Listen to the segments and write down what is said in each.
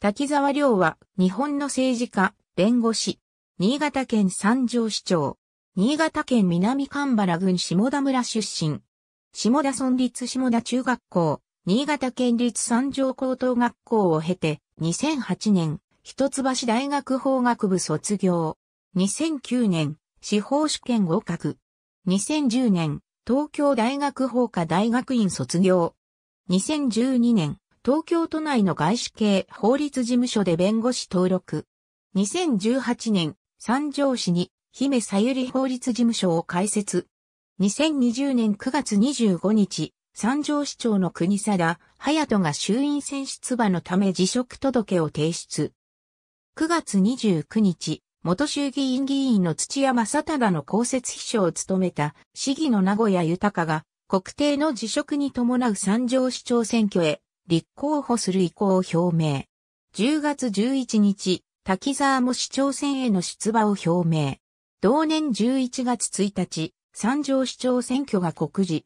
滝沢亮は、日本の政治家、弁護士、新潟県三条市長、新潟県南蒲原郡下田村出身、下田村立下田中学校、新潟県立三条高等学校を経て、2008年、一橋大学法学部卒業、2009年、司法試験合格、2010年、東京大学法科大学院卒業、2012年、東京都内の外資系法律事務所で弁護士登録。2018年、三条市に姫さゆり法律事務所を開設。2020年9月25日、三条市長の国貞、隼人が衆院選出馬のため辞職届を提出。9月29日、元衆議院議員の土屋正忠の公設秘書を務めた市議の名古屋豊が、国定の辞職に伴う三条市長選挙へ立候補する意向を表明。10月11日、滝沢も市長選への出馬を表明。同年11月1日、三条市長選挙が告示。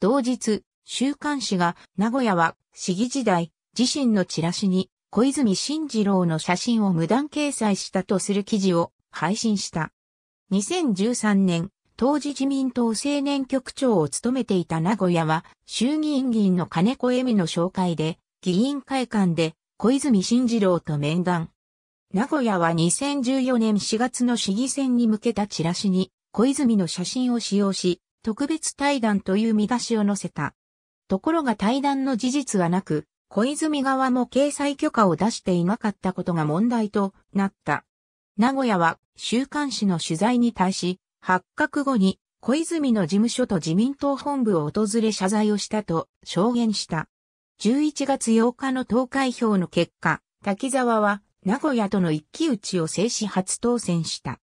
同日、週刊誌が、名古屋は、市議時代、自身のチラシに、小泉進次郎の写真を無断掲載したとする記事を配信した。2013年、当時自民党青年局長を務めていた名古屋は、衆議院議員の金子恵美の紹介で、議員会館で小泉進次郎と面談。名古屋は2014年4月の市議選に向けたチラシに、小泉の写真を使用し、特別対談という見出しを載せた。ところが対談の事実はなく、小泉側も掲載許可を出していなかったことが問題となった。名古屋は週刊誌の取材に対し、発覚後に小泉の事務所と自民党本部を訪れ謝罪をしたと証言した。11月8日の投開票の結果、滝沢は名古屋との一騎打ちを制し初当選した。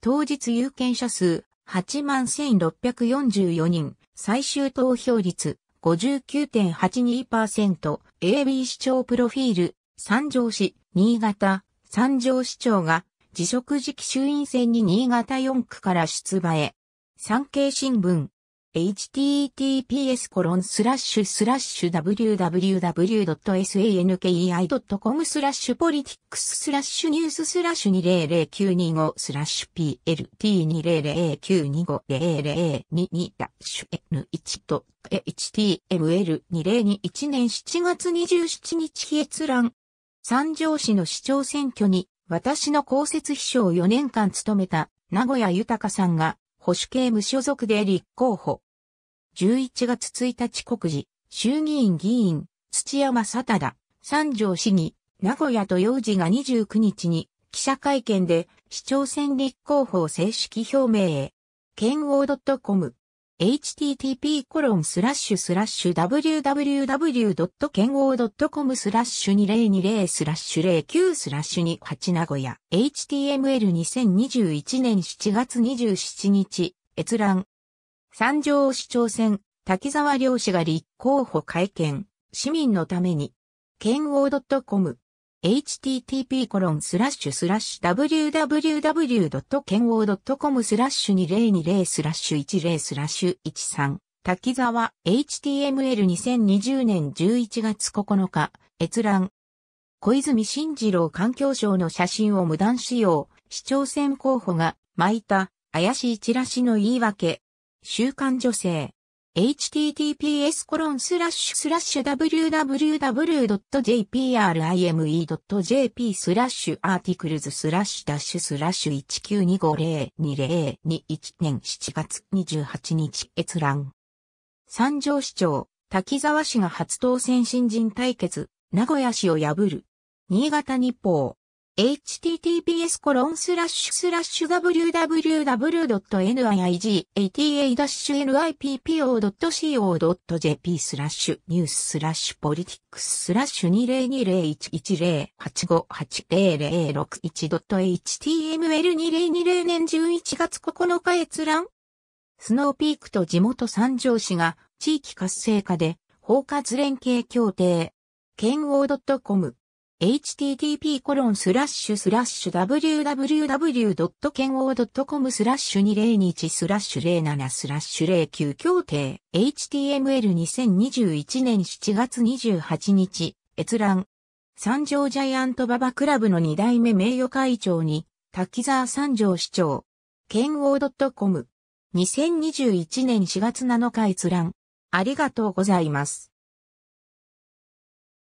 当日有権者数81,644人、最終投票率59.82%、AB 市長プロフィール、三条市、新潟、三条市長が自職時期衆院選に新潟4区から出馬へ。産経新聞。https コロンスラッシュスラッシュ www.sankei.com スラッシュポリティックススラッシュニューススラッシュ200925スラッシュ p l t 2 0 0 9 2 5 0 0 2ダッシュ N1 と HTML2021 年7月27日日閲覧。三条市の市長選挙に私の公設秘書を4年間務めた名古屋豊さんが保守系無所属で立候補。11月1日告示、衆議院議員、土山佐だ、三条市議、名古屋豊児が29日に記者会見で市長選立候補を正式表明へ。剣王 .com http コロンスラッシュスラッシュ www.kengo.com スラッシュ2020スラッシュ09スラッシュ28名古屋 html2021 年7月27日閲覧三条市長選滝沢良氏が立候補会見市民のために k e n o c o m http://www.kenwo.com スラッシュ2020スラッシュ10スラッシュ13滝沢 HTML2020 年11月9日閲覧小泉進次郎環境省の写真を無断使用市長選候補が巻いた怪しいチラシの言い訳週刊女性 https コロンスラッシュスラッシュ www.jprime.jp スラッシュアーティクルズスラッシュダッシュスラッシュ192502021年7月28日閲覧。三条市長、滝沢氏が初当選新人対決、名古屋市を破る。新潟日報。https w w w n i i g t a n i p p o c o j p スラッシュニューススラッシュポリティックススラッシュ 20201108580061.html2020 年11月9日閲覧スノーピークと地元三条市が地域活性化で包括連携協定。剣王 .com http コロンスラッシュスラッシュ www.kenwo.com スラッシュ201スラッシュ07スラッシュ09協定 HTML2021 年7月28日閲覧三条ジャイアントババクラブの2代目名誉会長に滝沢三条市長剣王 .com2021 年4月7日閲覧ありがとうございます。